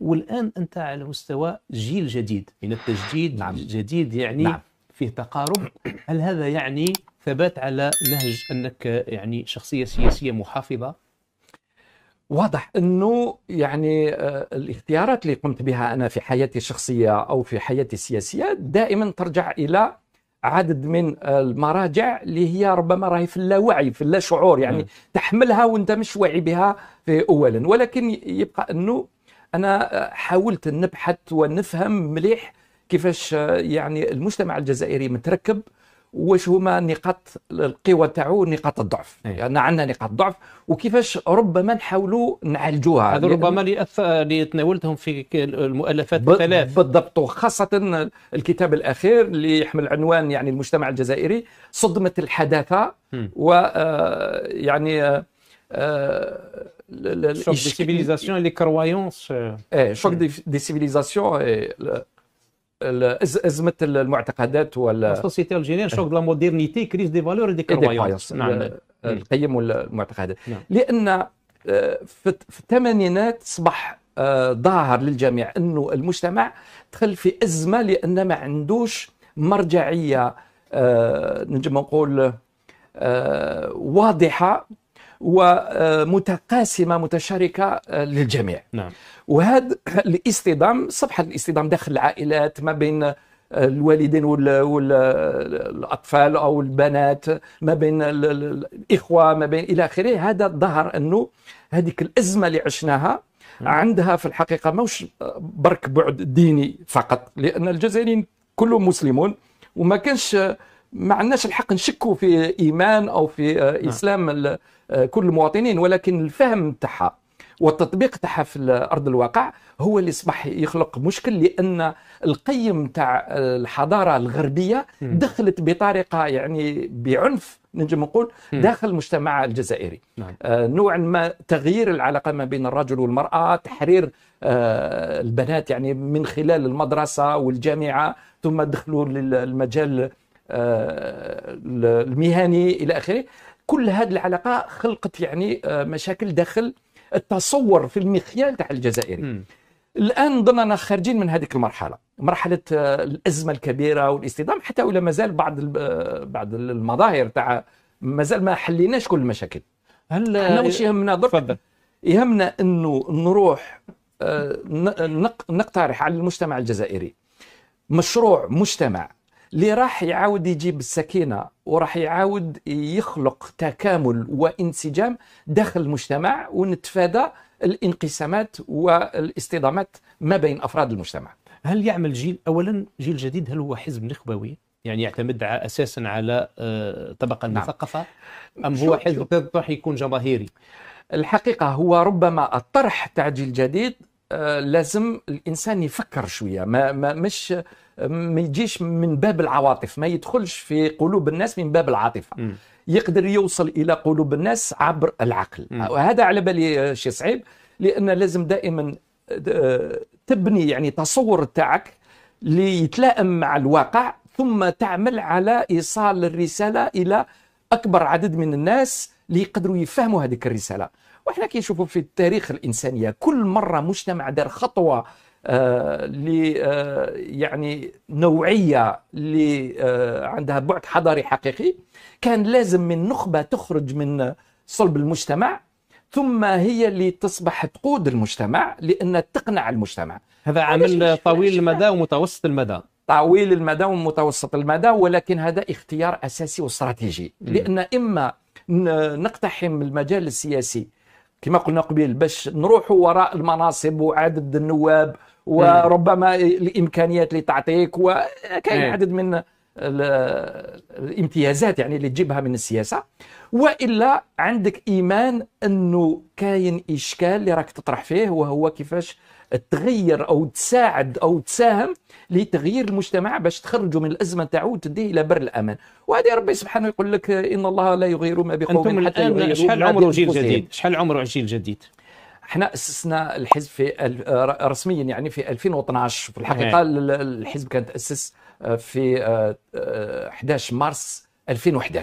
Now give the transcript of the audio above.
والآن أنت على مستوى جيل جديد من التجديد نعم. جديد يعني نعم. فيه تقارب هل هذا يعني ثبات على نهج أنك يعني شخصية سياسية محافظة واضح انه يعني آه، الاختيارات اللي قمت بها انا في حياتي الشخصيه او في حياتي السياسيه دائما ترجع الى عدد من المراجع اللي هي ربما راهي في اللاوعي في اللاشعور يعني م. نعم. تحملها وانت مش واعي بها في اولا ولكن يبقى انه انا حاولت نبحث ونفهم مليح كيفاش آه، يعني المجتمع الجزائري متركب واش هما نقاط القوى تاعو نقاط الضعف أيه. يعني عندنا نقاط ضعف وكيفاش ربما نحاولوا نعالجوها هذا ربما اللي تناولتهم في المؤلفات الثلاث بالضبط وخاصة الكتاب الأخير اللي يحمل عنوان يعني المجتمع الجزائري صدمة الحداثة ويعني و آه، يعني آه، شوك دي سيفيليزاسيون لي كروايونس ايه شوك دي سيفيليزاسيون ازمه المعتقدات ولا سوسيتي الجيريان شوك لا موديرنيتي كريز دي فالور دي كرويونس نعم القيم والمعتقدات لان في الثمانينات اصبح ظاهر للجميع انه المجتمع دخل في ازمه لان ما عندوش مرجعيه نجم نقول euh, واضحه ومتقاسمه متشاركه آه، للجميع نعم. وهذا الاصطدام صبح الاصطدام داخل العائلات ما بين آه، الوالدين والاطفال او البنات ما بين الاخوه ما بين الى اخره هذا ظهر انه هذيك الازمه اللي عشناها نعم. عندها في الحقيقه موش آه، برك بعد ديني فقط لان الجزائريين كلهم مسلمون وما كانش ما عندناش الحق نشكوا في ايمان او في آه، نعم. اسلام آه، كل المواطنين ولكن الفهم تاعها والتطبيق تاعها في ارض الواقع هو اللي اصبح يخلق مشكل لان القيم تاع الحضاره الغربيه دخلت بطريقه يعني بعنف نجم نقول داخل المجتمع الجزائري نعم. آه، نوعا ما تغيير العلاقه ما بين الرجل والمراه تحرير البنات يعني من خلال المدرسه والجامعه ثم دخلوا للمجال آه، المهني الى اخره كل هذه العلاقه خلقت يعني آه، مشاكل داخل التصور في المخيال تاع الجزائري الان ظننا خارجين من هذيك المرحله مرحله آه، الازمه الكبيره والاصطدام حتى ولا مازال بعض بعض المظاهر تاع مازال ما حليناش كل المشاكل هل احنا واش يهمنا درك يهمنا انه نروح نقترح على المجتمع الجزائري مشروع مجتمع اللي راح يعاود يجيب السكينه وراح يعاود يخلق تكامل وانسجام داخل المجتمع ونتفادى الانقسامات والاصطدامات ما بين افراد المجتمع. هل يعمل جيل اولا جيل جديد هل هو حزب نخبوي؟ يعني يعتمد اساسا على آه، طبقه نعم. ام هو حزب راح يكون جماهيري؟ الحقيقه هو ربما الطرح تاع جيل جديد لازم الانسان يفكر شويه ما, ما مش ما يجيش من باب العواطف ما يدخلش في قلوب الناس من باب العاطفه م. يقدر يوصل الى قلوب الناس عبر العقل م. وهذا على بالي شيء صعيب لان لازم دائما تبني يعني تصور تاعك ليتلائم مع الواقع ثم تعمل على ايصال الرساله الى اكبر عدد من الناس اللي يقدروا يفهموا هذيك الرساله وحنا كي نشوفوا في التاريخ الانسانيه كل مره مجتمع دار خطوه آه لي آه يعني نوعيه اللي آه عندها بعد حضاري حقيقي كان لازم من نخبه تخرج من صلب المجتمع ثم هي اللي تصبح تقود المجتمع لان تقنع المجتمع هذا عمل طويل المدى ومتوسط المدى طويل المدى ومتوسط المدى ولكن هذا اختيار اساسي واستراتيجي لان اما نقتحم المجال السياسي كما قلنا قبل باش نروحوا وراء المناصب وعدد النواب وربما الامكانيات اللي تعطيك وكاين عدد من الامتيازات يعني اللي تجيبها من السياسه والا عندك ايمان انه كاين اشكال اللي راك تطرح فيه وهو كيفاش تغير او تساعد او تساهم لتغيير المجتمع باش تخرجه من الازمه تاعو وتديه الى بر الامان وهذا ربي سبحانه يقول لك ان الله لا يغير ما بقوم حتى يغيروا شحال عمره جيل جديد شحال عمره جيل جديد احنا اسسنا الحزب في رسميا يعني في 2012 في الحقيقه إيه. الحزب كان تاسس آه، في 11 آه، آه، مارس 2011